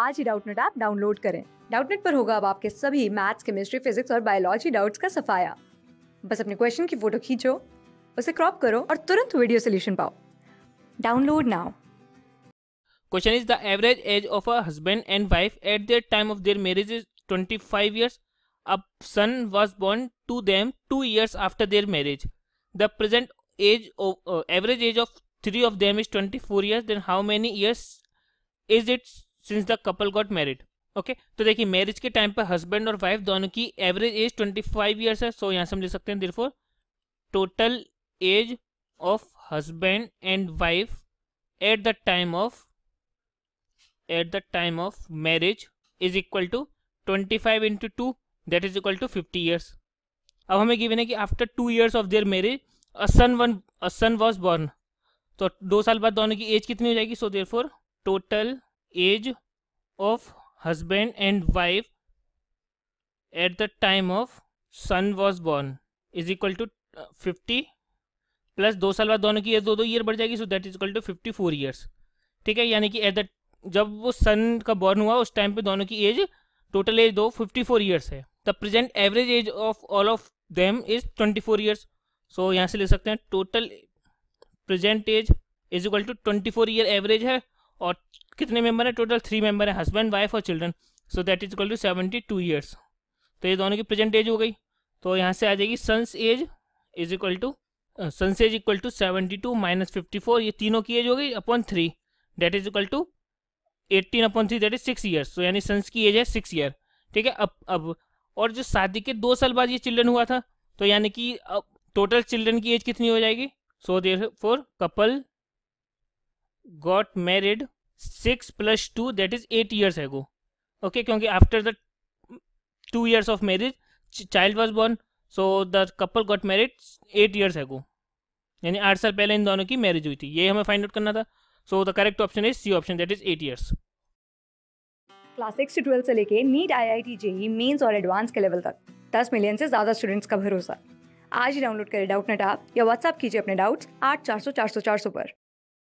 आज ही Doubtnut app download करें डाउटनेट पर होगा अब आपके सभी मैथ्स केमिस्ट्री फिजिक्स और बायोलॉजी डाउट्स का सफाया बस अपने क्वेश्चन की फोटो खींचो उसे क्रॉप करो और तुरंत वीडियो सोल्यूशन पाओ download now Question is the average age of a husband and wife at their time of their marriage is 25 years. A son was born to them 2 years after their marriage. The present age of uh, average age of 3 of them is 24 years. Then how many years is it since the couple got married okay तो देखिए marriage के time पर husband और wife दोनों की average age twenty five years है so so यहाँ से हम ले सकते हैं there total age of husband and wife at the time of at the time of marriage is equal to twenty five into two that is equal to fifty years अब हमें given है कि after two years of their marriage a son one a son was born तो दो साल बाद दोनों की एज कितनी हो जाएगी so there total age of husband and wife at the time of son was born is equal to fifty plus दो साल बाद दोनों की एज दो दो ईयर बढ़ जाएगी so that is equal to fifty four years ठीक है यानी कि एट द जब वो सन का बॉर्न हुआ उस टाइम पे दोनों की एज टोटल एज दो फिफ्टी फोर ईयर्स है the present average age of all of them is twenty four years so यहाँ से ले सकते हैं total present age is equal to twenty four year average है और कितने मेंबर हैं टोटल थ्री मेंबर हैं हस्बैंड वाइफ और children so that is equal to seventy two years तो ये दोनों की प्रेजेंट एज हो गई तो यहाँ से आ जाएगी son's age is equal to son's age equal to seventy two minus fifty four ये तीनों की एज हो गई upon three that is equal to eighteen upon three that is six years तो यानी सन्स की एज है सिक्स ईयर ठीक है अब अब और जो शादी के दो साल बाद ये चिल्ड्रन हुआ था तो यानी कि अब टोटल चिल्ड्रन की एज कितनी हो जाएगी so there for couple got married 6 plus 2 that is 8 years ago okay क्योंकि after the 2 years of marriage ch child was born so the couple got married 8 years ago यानी आठ साल पहले इन दोनों की मैरिज हुई थी ये हमें फाइंड आउट करना था so the correct option is C option that is eight years class six से ट्वेल्थ से लेके NEET I I T JEE Mains और एडवांस के लेवल तक दस मिलियन से ज़्यादा स्टूडेंट्स का भरोसा आज ही डाउनलोड करें डाउट नेट आप या व्हाट्सअप कीजिए अपने डाउट्स आठ चार सौ चार सौ चार सौ पर